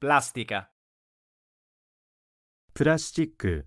Plastica. プラスチック